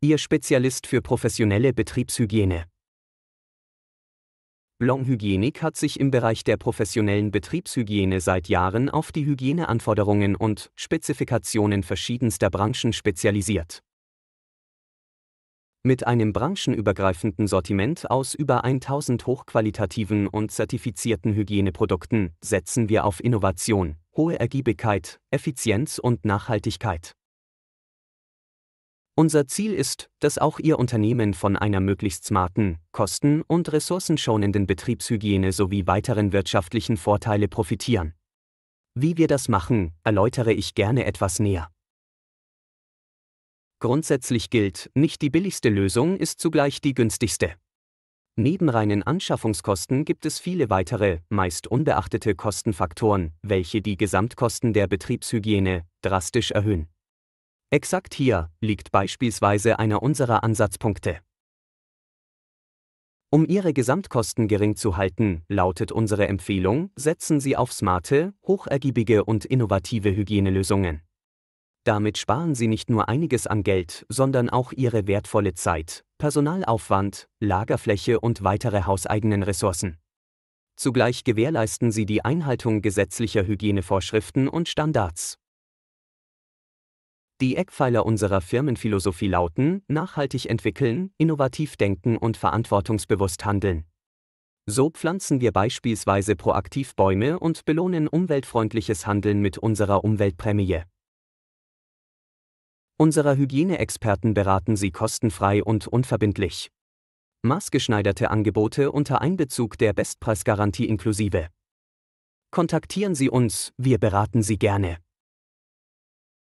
Ihr Spezialist für professionelle Betriebshygiene. Blanc hat sich im Bereich der professionellen Betriebshygiene seit Jahren auf die Hygieneanforderungen und Spezifikationen verschiedenster Branchen spezialisiert. Mit einem branchenübergreifenden Sortiment aus über 1000 hochqualitativen und zertifizierten Hygieneprodukten setzen wir auf Innovation, hohe Ergiebigkeit, Effizienz und Nachhaltigkeit. Unser Ziel ist, dass auch Ihr Unternehmen von einer möglichst smarten, kosten- und ressourcenschonenden Betriebshygiene sowie weiteren wirtschaftlichen Vorteile profitieren. Wie wir das machen, erläutere ich gerne etwas näher. Grundsätzlich gilt, nicht die billigste Lösung ist zugleich die günstigste. Neben reinen Anschaffungskosten gibt es viele weitere, meist unbeachtete Kostenfaktoren, welche die Gesamtkosten der Betriebshygiene drastisch erhöhen. Exakt hier liegt beispielsweise einer unserer Ansatzpunkte. Um Ihre Gesamtkosten gering zu halten, lautet unsere Empfehlung, setzen Sie auf smarte, hochergiebige und innovative Hygienelösungen. Damit sparen Sie nicht nur einiges an Geld, sondern auch Ihre wertvolle Zeit, Personalaufwand, Lagerfläche und weitere hauseigenen Ressourcen. Zugleich gewährleisten Sie die Einhaltung gesetzlicher Hygienevorschriften und Standards. Die Eckpfeiler unserer Firmenphilosophie lauten, nachhaltig entwickeln, innovativ denken und verantwortungsbewusst handeln. So pflanzen wir beispielsweise proaktiv Bäume und belohnen umweltfreundliches Handeln mit unserer Umweltprämie. Unsere Hygieneexperten beraten Sie kostenfrei und unverbindlich. Maßgeschneiderte Angebote unter Einbezug der Bestpreisgarantie inklusive. Kontaktieren Sie uns, wir beraten Sie gerne.